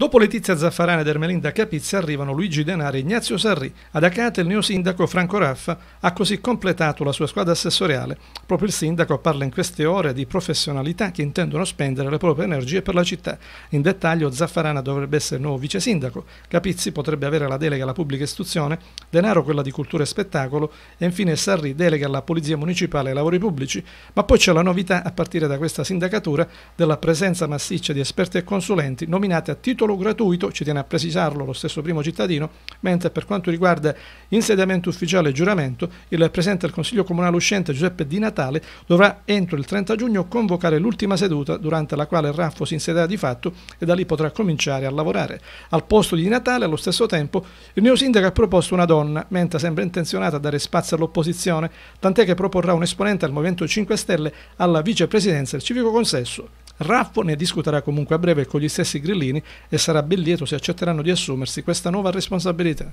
Dopo Letizia Zaffarana ed Ermelinda Capizzi arrivano Luigi Denari e Ignazio Sarri. Ad Acate il neo sindaco Franco Raffa ha così completato la sua squadra assessoriale. Proprio il sindaco parla in queste ore di professionalità che intendono spendere le proprie energie per la città. In dettaglio Zaffarana dovrebbe essere il nuovo vice sindaco, Capizzi potrebbe avere la delega alla pubblica istruzione, Denaro quella di cultura e spettacolo e infine Sarri delega alla polizia municipale e ai lavori pubblici. Ma poi c'è la novità a partire da questa sindacatura della presenza massiccia di esperti e consulenti nominati a titolo lavoro gratuito, ci tiene a precisarlo lo stesso primo cittadino, mentre per quanto riguarda insediamento ufficiale e giuramento, il Presidente del Consiglio Comunale uscente Giuseppe Di Natale dovrà entro il 30 giugno convocare l'ultima seduta durante la quale Raffo si insederà di fatto e da lì potrà cominciare a lavorare. Al posto di Natale, allo stesso tempo, il sindaco ha proposto una donna, mentre sembra intenzionata a dare spazio all'opposizione, tant'è che proporrà un esponente al Movimento 5 Stelle alla vicepresidenza del Civico Consesso Raffo ne discuterà comunque a breve con gli stessi grillini e sarà ben lieto se accetteranno di assumersi questa nuova responsabilità.